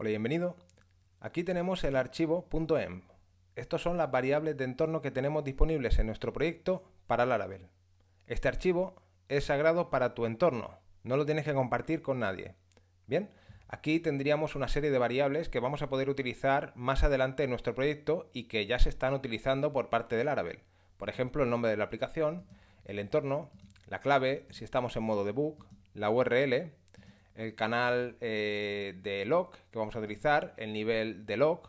Hola, bienvenido. Aquí tenemos el archivo .env. Em. Estos son las variables de entorno que tenemos disponibles en nuestro proyecto para Laravel. Este archivo es sagrado para tu entorno, no lo tienes que compartir con nadie. Bien, aquí tendríamos una serie de variables que vamos a poder utilizar más adelante en nuestro proyecto y que ya se están utilizando por parte de Laravel. Por ejemplo, el nombre de la aplicación, el entorno, la clave, si estamos en modo debug, la URL, el canal eh, de log que vamos a utilizar, el nivel de log,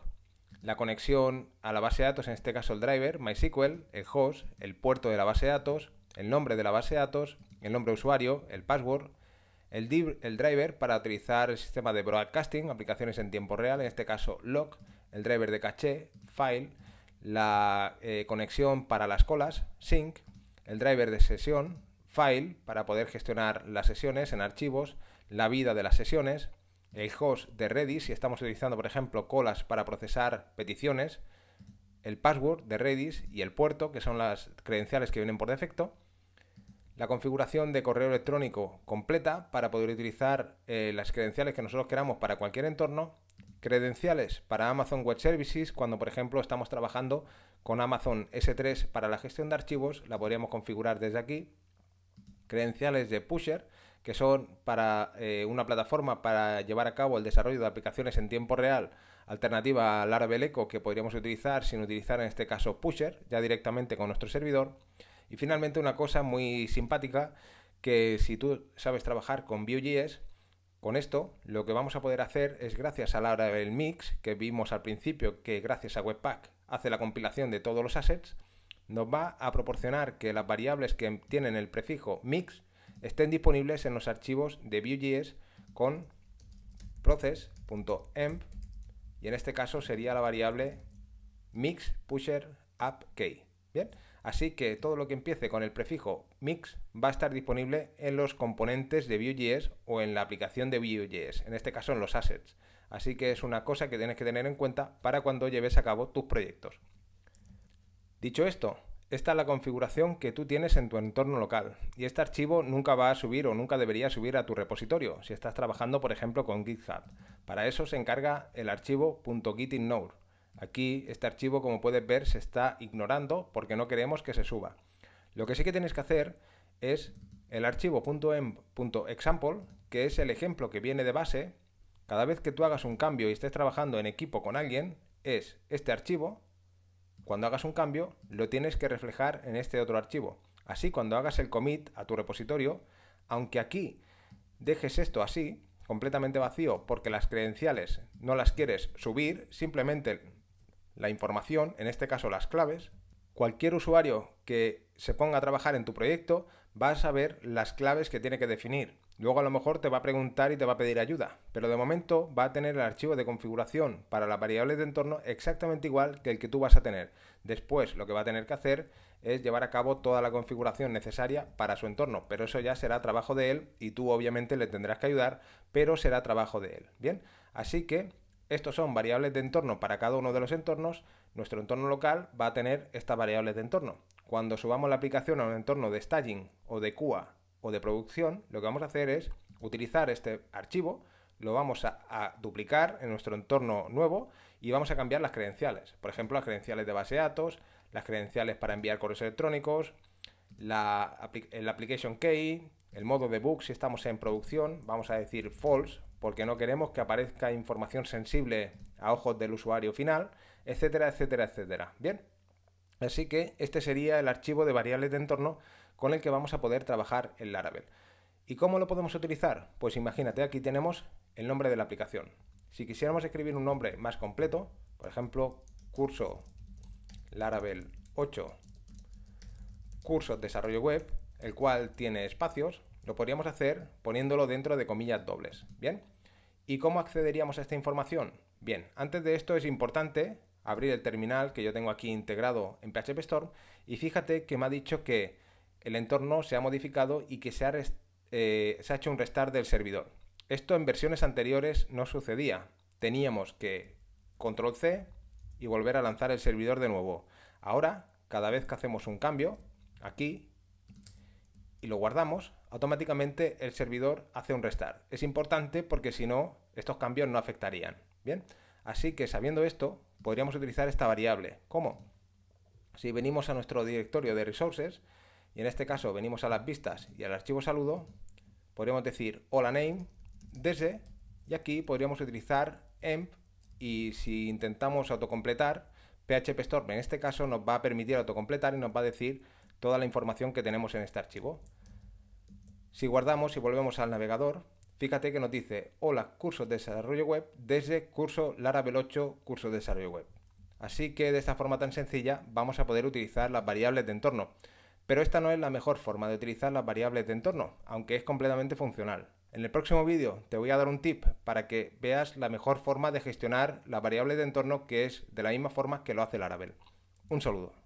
la conexión a la base de datos, en este caso el driver, MySQL, el host, el puerto de la base de datos, el nombre de la base de datos, el nombre de usuario, el password, el, driver para utilizar el sistema de broadcasting, aplicaciones en tiempo real, en este caso log, el driver de caché, file, la eh, conexión para las colas, sync, el driver de sesión, file, para poder gestionar las sesiones en archivos, la vida de las sesiones, el host de Redis, si estamos utilizando, por ejemplo, colas para procesar peticiones, el password de Redis y el puerto, que son las credenciales que vienen por defecto, la configuración de correo electrónico completa para poder utilizar eh, las credenciales que nosotros queramos para cualquier entorno, credenciales para Amazon Web Services, cuando por ejemplo estamos trabajando con Amazon S3 para la gestión de archivos, la podríamos configurar desde aquí, credenciales de Pusher, que son para eh, una plataforma para llevar a cabo el desarrollo de aplicaciones en tiempo real, alternativa al Laravel Echo que podríamos utilizar sin utilizar en este caso Pusher, ya directamente con nuestro servidor. Y finalmente una cosa muy simpática, que si tú sabes trabajar con Vue.js, con esto lo que vamos a poder hacer es gracias a Laravel Mix, que vimos al principio que gracias a Webpack hace la compilación de todos los assets, nos va a proporcionar que las variables que tienen el prefijo mix estén disponibles en los archivos de Vue.js con process.env y en este caso sería la variable mix pusher app key. Bien, así que todo lo que empiece con el prefijo mix va a estar disponible en los componentes de Vue.js o en la aplicación de Vue.js, en este caso en los assets. Así que es una cosa que tienes que tener en cuenta para cuando lleves a cabo tus proyectos. Dicho esto, esta es la configuración que tú tienes en tu entorno local y este archivo nunca va a subir o nunca debería subir a tu repositorio si estás trabajando, por ejemplo, con GitHub. Para eso se encarga el archivo .gitignore. Aquí este archivo, como puedes ver, se está ignorando porque no queremos que se suba. Lo que sí que tienes que hacer es el archivo .env.example, .em, que es el ejemplo que viene de base. Cada vez que tú hagas un cambio y estés trabajando en equipo con alguien, es este archivo cuando hagas un cambio, lo tienes que reflejar en este otro archivo. Así, cuando hagas el commit a tu repositorio, aunque aquí dejes esto así, completamente vacío, porque las credenciales no las quieres subir, simplemente la información, en este caso las claves, cualquier usuario que se ponga a trabajar en tu proyecto va a saber las claves que tiene que definir. Luego a lo mejor te va a preguntar y te va a pedir ayuda, pero de momento va a tener el archivo de configuración para las variables de entorno exactamente igual que el que tú vas a tener. Después lo que va a tener que hacer es llevar a cabo toda la configuración necesaria para su entorno, pero eso ya será trabajo de él y tú obviamente le tendrás que ayudar, pero será trabajo de él. Bien, así que estos son variables de entorno para cada uno de los entornos. Nuestro entorno local va a tener estas variables de entorno. Cuando subamos la aplicación a un entorno de staging o de QA o de producción, lo que vamos a hacer es utilizar este archivo, lo vamos a, duplicar en nuestro entorno nuevo y vamos a cambiar las credenciales. Por ejemplo, las credenciales de base de datos, las credenciales para enviar correos electrónicos, la, el application key, el modo de book. si estamos en producción, vamos a decir false porque no queremos que aparezca información sensible a ojos del usuario final, etcétera, etcétera, etcétera. Bien, así que este sería el archivo de variables de entorno con el que vamos a poder trabajar en Laravel. ¿Y cómo lo podemos utilizar? Pues imagínate, aquí tenemos el nombre de la aplicación. Si quisiéramos escribir un nombre más completo, por ejemplo, curso Laravel 8, curso desarrollo web, el cual tiene espacios, lo podríamos hacer poniéndolo dentro de comillas dobles, ¿bien? ¿Y cómo accederíamos a esta información? Bien, antes de esto es importante abrir el terminal que yo tengo aquí integrado en PHP Storm y fíjate que me ha dicho que el entorno se ha modificado y que se ha, eh, se ha hecho un restart del servidor. Esto en versiones anteriores no sucedía. Teníamos que control C y volver a lanzar el servidor de nuevo. Ahora, cada vez que hacemos un cambio, aquí, y lo guardamos, automáticamente el servidor hace un restart. Es importante porque si no, estos cambios no afectarían. Bien, así que sabiendo esto, podríamos utilizar esta variable. ¿Cómo? Si venimos a nuestro directorio de resources, y en este caso venimos a las vistas y al archivo saludo, podríamos decir hola name desde, y aquí podríamos utilizar emp, y si intentamos autocompletar, PHP en este caso nos va a permitir autocompletar y nos va a decir toda la información que tenemos en este archivo. Si guardamos y volvemos al navegador, fíjate que nos dice hola cursos de desarrollo web desde curso Laravel 8 curso de desarrollo web. Así que de esta forma tan sencilla vamos a poder utilizar las variables de entorno. Pero esta no es la mejor forma de utilizar las variables de entorno, aunque es completamente funcional. En el próximo vídeo te voy a dar un tip para que veas la mejor forma de gestionar las variables de entorno que es de la misma forma que lo hace Laravel. Un saludo.